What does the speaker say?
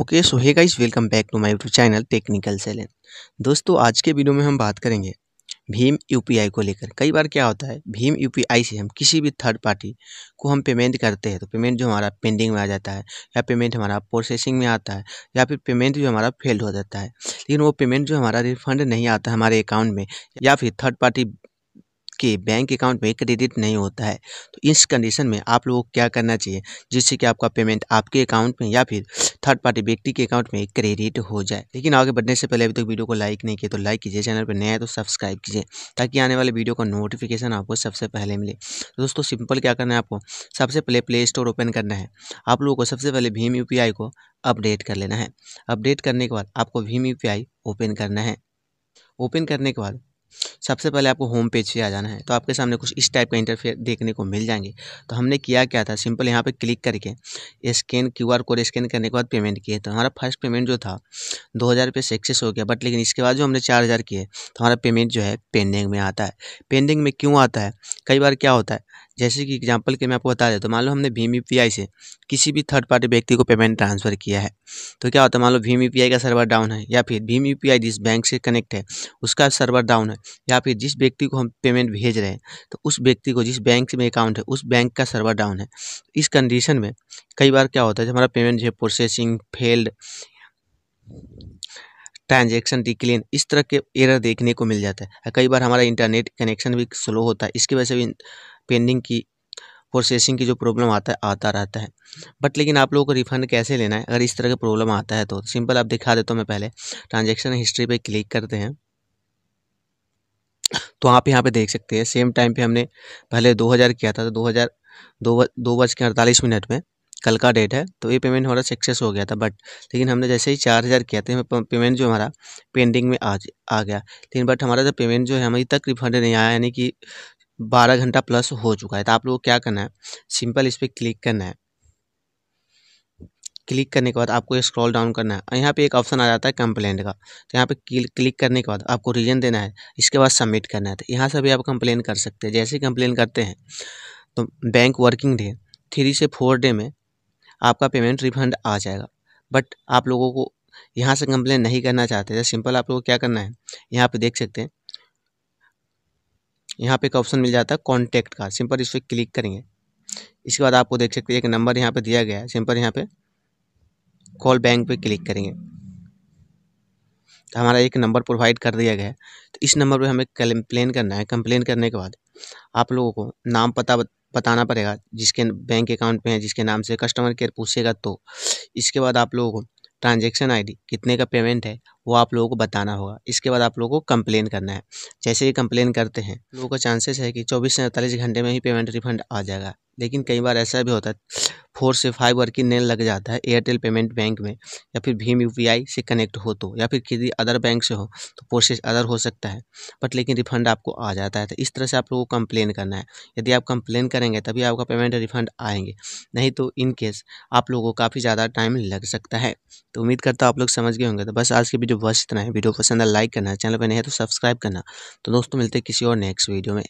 okay so hey guys welcome back to my YouTube channel technical सेलन दोस्तों आज के वीडियो में हम बात करेंगे भीम यूपीआई को लेकर कई बार क्या होता है भीम यूपीआई से हम किसी भी थर्ड पार्टी को हम पेमेंट करते हैं तो पेमेंट जो हमारा पेंडिंग में आ जाता है या पेमेंट हमारा प्रोसेसिंग में आता है या फिर पेमेंट जो हमारा फेल हो जाता है लेकिन वो पेमेंट जो हमारा रिफंड नहीं आता हमारे अकाउंट में या फिर थर्ड पार्टी आपके बैंक अकाउंट में क्रेडिट नहीं होता है तो इस कंडीशन में आप लोगों को क्या करना चाहिए जिससे कि आपका पेमेंट आपके अकाउंट में या फिर थर्ड पार्टी व्यक्ति के अकाउंट में क्रेडिट हो जाए लेकिन आगे बढ़ने से पहले अभी तक तो वीडियो को लाइक नहीं किया तो लाइक कीजिए चैनल पर नया है तो सब्सक्राइब कीजिए ताकि आने वाले वीडियो का नोटिफिकेशन आपको सबसे पहले मिले दोस्तों सिंपल क्या करना है आपको सबसे पहले प्ले स्टोर ओपन करना है आप लोगों को सबसे पहले भीम यू को अपडेट कर लेना है अपडेट करने के बाद आपको भीम यू ओपन करना है ओपन करने के बाद सबसे पहले आपको होम पेज से आ जाना है तो आपके सामने कुछ इस टाइप का इंटरफेयर देखने को मिल जाएंगे तो हमने किया क्या था सिंपल यहाँ पर क्लिक करके scan Q R code scan करने के बाद पेमेंट किए तो हमारा फर्स्ट पेमेंट जो था दो हज़ार रुपये सक्सेस हो गया बट लेकिन इसके बाद जो हमने चार हज़ार किए तो हमारा पेमेंट जो है पेंडिंग में आता है पेंडिंग में क्यों आता है कई बार क्या होता है जैसे कि एग्जांपल के मैं आपको बता देता तो मान लो हमने भीम यू e से किसी भी थर्ड पार्टी व्यक्ति को पेमेंट ट्रांसफर किया है तो क्या होता है मान लो भीम यू e का सर्वर डाउन है या फिर भीम यू e जिस बैंक से कनेक्ट है उसका सर्वर डाउन है या फिर जिस व्यक्ति को हम पेमेंट भेज रहे हैं तो उस व्यक्ति को जिस बैंक में अकाउंट है उस बैंक का सर्वर डाउन है इस कंडीशन में कई बार क्या होता है हमारा पेमेंट जो है प्रोसेसिंग फेल्ड ट्रांजेक्शन डिक्लेन इस तरह के एरर देखने को मिल जाता है कई बार हमारा इंटरनेट कनेक्शन भी स्लो होता है इसकी वजह से भी पेंडिंग की प्रोसेसिंग की जो प्रॉब्लम आता है आता रहता है बट लेकिन आप लोगों को रिफंड कैसे लेना है अगर इस तरह का प्रॉब्लम आता है तो सिंपल आप दिखा देता हूँ मैं पहले ट्रांजेक्शन हिस्ट्री पर क्लिक करते हैं तो आप यहाँ पे देख सकते हैं सेम टाइम पे हमने पहले 2000 किया था तो 2000 दो दो बज के अड़तालीस मिनट में कल का डेट है तो ये पेमेंट हमारा सक्सेस हो गया था बट लेकिन हमने जैसे ही चार हज़ार किया था पेमेंट तो जो हमारा पेंडिंग में आ आ गया लेकिन बट हमारा जो पेमेंट जो है हमें तक रिफंड नहीं आया यानी कि बारह घंटा प्लस हो चुका है तो आप लोग को क्या करना है सिंपल इस पर क्लिक करना है क्लिक करने के बाद आपको स्क्रॉल डाउन करना है यहाँ पे एक ऑप्शन आ जाता है कंप्लेंट का तो यहाँ पे क्लिक करने के बाद आपको रीजन देना है इसके बाद सबमिट करना है तो यहाँ से भी आप कंप्लेन कर सकते हैं जैसे कंप्लेन करते हैं तो बैंक वर्किंग डे थ्री से फोर डे में आपका पेमेंट रिफंड आ जाएगा बट आप लोगों को यहाँ से कंप्लेन नहीं करना चाहते तो सिंपल आप लोगों को क्या करना है यहाँ पर देख सकते हैं यहाँ पे एक ऑप्शन मिल जाता है कॉन्टैक्ट का सिंपल इस पर क्लिक करेंगे इसके बाद आपको देख सकते हैं एक नंबर यहाँ पे दिया गया है सिंपल यहाँ पे कॉल बैंक पे क्लिक करेंगे तो हमारा एक नंबर प्रोवाइड कर दिया गया है तो इस नंबर पे हमें कंप्लेन करना है कंप्लेन करने के बाद आप लोगों को नाम पता बताना पड़ेगा जिसके बैंक अकाउंट में है जिसके नाम से कस्टमर केयर पूछेगा तो इसके बाद आप लोगों को ट्रांजेक्शन आईडी कितने का पेमेंट है वो आप लोगों को बताना होगा इसके बाद आप लोगों को कंप्लेन करना है जैसे ही कंप्लेन करते हैं लोगों का चांसेस है कि 24 से अड़तालीस घंटे में ही पेमेंट रिफंड आ जाएगा लेकिन कई बार ऐसा भी होता है फोर से फाइव वर्किंग दिन लग जाता है एयरटेल पेमेंट बैंक में या फिर भीम यू से कनेक्ट हो तो या फिर किसी अदर बैंक से हो तो प्रोसेस अदर हो सकता है बट लेकिन रिफंड आपको आ जाता है तो इस तरह से आप लोगों को कंप्लेन करना है यदि आप कंप्लेन करेंगे तभी आपका पेमेंट रिफंड आएंगे नहीं तो इन केस आप लोगों को काफ़ी ज़्यादा टाइम लग सकता है तो उम्मीद करता हूँ आप लोग समझ गए होंगे तो बस आज की वीडियो बस इतना है वीडियो पसंद है लाइक करना चैनल पर नहीं है तो सब्सक्राइब करना तो दोस्तों मिलते हैं किसी और नेक्स्ट वीडियो में